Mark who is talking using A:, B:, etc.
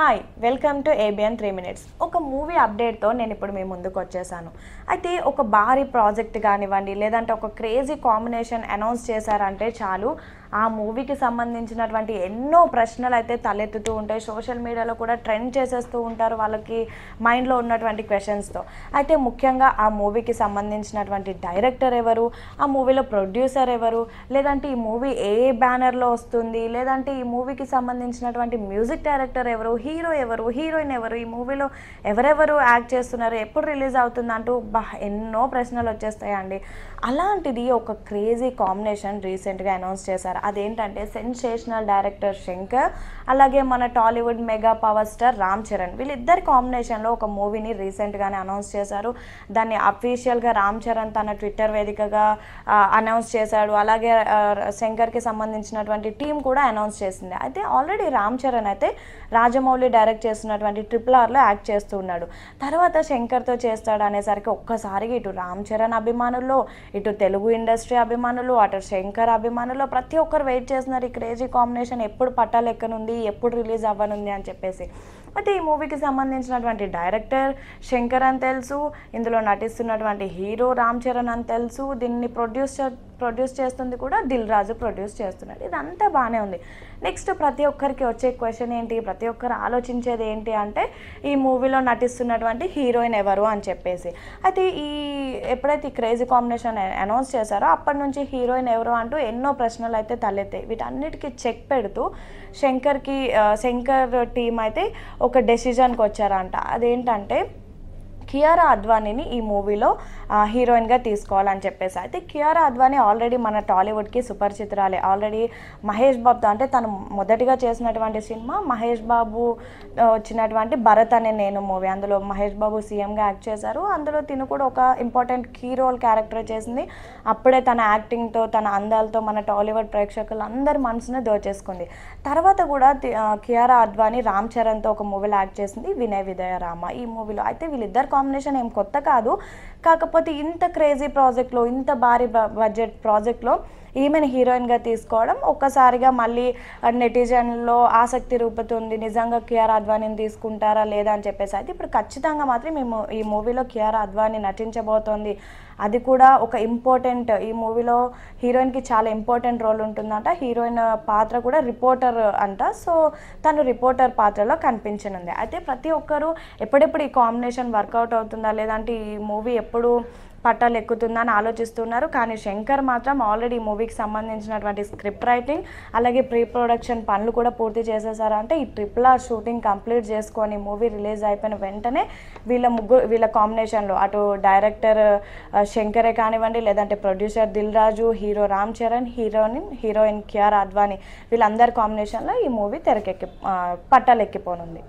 A: hi welcome to ABN three minutes ఒక movie అప్డేట్తో నేను ఇప్పుడు మీ ముందుకు వచ్చేసాను అయితే ఒక భారీ ప్రాజెక్ట్ కానివ్వండి లేదంటే ఒక క్రేజీ కాంబినేషన్ అనౌన్స్ చేశారంటే చాలు ఆ మూవీకి సంబంధించినటువంటి ఎన్నో ప్రశ్నలు అయితే తలెత్తుతూ ఉంటాయి సోషల్ మీడియాలో కూడా ట్రెండ్ చేసేస్తూ ఉంటారు వాళ్ళకి మైండ్లో ఉన్నటువంటి క్వశ్చన్స్తో అయితే ముఖ్యంగా ఆ మూవీకి సంబంధించినటువంటి డైరెక్టర్ ఎవరు ఆ మూవీలో ప్రొడ్యూసర్ ఎవరు లేదంటే ఈ మూవీ ఏ బ్యానర్లో వస్తుంది లేదంటే ఈ మూవీకి సంబంధించినటువంటి మ్యూజిక్ డైరెక్టర్ ఎవరు హీరో ఎవరు హీరోయిన్ ఎవరు ఈ మూవీలో ఎవరెవరు యాక్ట్ చేస్తున్నారు ఎప్పుడు రిలీజ్ అవుతుంది అంటూ ఎన్నో ప్రశ్నలు వచ్చేస్తాయండి అలాంటిది ఒక క్రేజీ కాంబినేషన్ రీసెంట్గా అనౌన్స్ చేశారు అదేంటంటే సెన్సేషనల్ డైరెక్టర్ శంకర్ అలాగే మన Tollywood mega power star Ram Charan వీళ్ళిద్దరి కాంబినేషన్లో ఒక మూవీని రీసెంట్గానే అనౌన్స్ చేశారు దాన్ని అఫీషియల్గా రామ్ చరణ్ తన ట్విట్టర్ వేదికగా అనౌన్స్ చేశాడు అలాగే శంకర్కి సంబంధించినటువంటి టీం కూడా అనౌన్స్ చేసింది అయితే ఆల్రెడీ రామ్ చరణ్ అయితే రాజమౌళి డైరెక్ట్ చేస్తున్నటువంటి ట్రిపుల్ ఆర్లో యాక్ట్ చేస్తూ ఉన్నాడు తర్వాత శంకర్తో చేస్తాడు అనేసరికి ఒక్కసారిగా ఇటు రామ్ చరణ్ అభిమానుల్లో ఇటు తెలుగు ఇండస్ట్రీ అభిమానులు అటు శంకర్ అభిమానులు ప్రతి ఒక్క ఒక్కరు వెయిట్ చేస్తున్నారు ఈ క్రేజీ కాంబినేషన్ ఎప్పుడు పట్టాలెక్కనుంది ఎప్పుడు రిలీజ్ అవ్వనుంది అని చెప్పేసి బట్ ఈ మూవీకి సంబంధించినటువంటి డైరెక్టర్ శంకర్ అని తెలుసు ఇందులో నటిస్తున్నటువంటి హీరో రామ్ చరణ్ అని తెలుసు దీన్ని ప్రొడ్యూసర్ ప్రొడ్యూస్ చేస్తుంది కూడా దిల్ రాజు ప్రొడ్యూస్ చేస్తున్నాడు ఇదంతా బాగానే ఉంది నెక్స్ట్ ప్రతి ఒక్కరికి వచ్చే క్వశ్చన్ ఏంటి ప్రతి ఒక్కరు ఆలోచించేది ఏంటి అంటే ఈ మూవీలో నటిస్తున్నటువంటి హీరోయిన్ ఎవరు అని చెప్పేసి అయితే ఈ ఎప్పుడైతే ఈ క్రేజీ కాంబినేషన్ అనౌన్స్ చేశారో అప్పటి నుంచి హీరోయిన్ ఎవరు అంటూ ఎన్నో ప్రశ్నలు అయితే తలెత్తాయి వీటన్నిటికీ చెక్ పెడుతూ శంకర్కి శంకర్ టీం అయితే ఒక డెసిజన్కి వచ్చారంట అదేంటంటే కియారా అద్వానీని ఈ మూవీలో హీరోయిన్గా తీసుకోవాలని చెప్పేసి అయితే కియారా అద్వానీ ఆల్రెడీ మన టాలీవుడ్కి సుపరిచితురాలే ఆల్రెడీ మహేష్ బాబుతో అంటే తను మొదటిగా చేసినటువంటి సినిమా మహేష్ బాబు వచ్చినటువంటి భరత్ అనే నేను మూవీ అందులో మహేష్ బాబు సీఎంగా యాక్ట్ చేశారు అందులో తిను కూడా ఒక ఇంపార్టెంట్ కీ రోల్ క్యారెక్టర్ చేసింది అప్పుడే తన యాక్టింగ్తో తన అందాలతో మన టాలీవుడ్ ప్రేక్షకులు అందరి మనసునే దోచేసుకుంది తర్వాత కూడా కియారా అద్వానీ రామ్ చరణ్తో ఒక మూవీలో యాక్ట్ చేసింది వినయ్ విదయ రామ ఈ మూవీలో అయితే వీళ్ళిద్దరు కాంబినేషన్ ఏం కొత్త కాదు కాకపోతే ఇంత క్రేజీ ప్రాజెక్ట్లో ఇంత భారీ బడ్జెట్ ప్రాజెక్ట్లో ఈమెను హీరోయిన్గా తీసుకోవడం ఒక్కసారిగా మళ్ళీ నెటిజన్లో ఆసక్తి రూపుతుంది నిజంగా కేఆర్ అద్వానీని తీసుకుంటారా లేదా అని చెప్పేసి అయితే ఇప్పుడు ఖచ్చితంగా మాత్రం మేము ఈ మూవీలో కేఆర్ అద్వానీ నటించబోతోంది అది కూడా ఒక ఇంపార్టెంట్ ఈ మూవీలో హీరోయిన్కి చాలా ఇంపార్టెంట్ రోల్ ఉంటుందంట హీరోయిన్ పాత్ర కూడా రిపోర్టర్ అంట సో తను రిపోర్టర్ పాత్రలో కనిపించనుంది అయితే ప్రతి ఒక్కరూ ఎప్పుడెప్పుడు ఈ కాంబినేషన్ వర్కౌట్ అవుతుందా లేదంటే ఈ మూవీ ఎప్పుడు పట్టాలు ఎక్కుతుందని ఆలోచిస్తున్నారు కానీ శంకర్ మాత్రం ఆల్రెడీ మూవీకి సంబంధించినటువంటి స్క్రిప్ట్ రైటింగ్ అలాగే ప్రీ ప్రొడక్షన్ పనులు కూడా పూర్తి చేసేసారంటే ఈ ట్రిపుల్ ఆర్ షూటింగ్ కంప్లీట్ చేసుకొని మూవీ రిలీజ్ అయిపోయిన వెంటనే వీళ్ళ ముగ్గురు వీళ్ళ కాంబినేషన్లో అటు డైరెక్టర్ శంకరే కానివ్వండి లేదంటే producer Dil Raju hero Ram Charan heroine heroine Kiara Advani వీళ్ళందరి కాంబినేషన్లో ఈ మూవీ తెరకెక్కి పట్టాలు ఎక్కిపోనుంది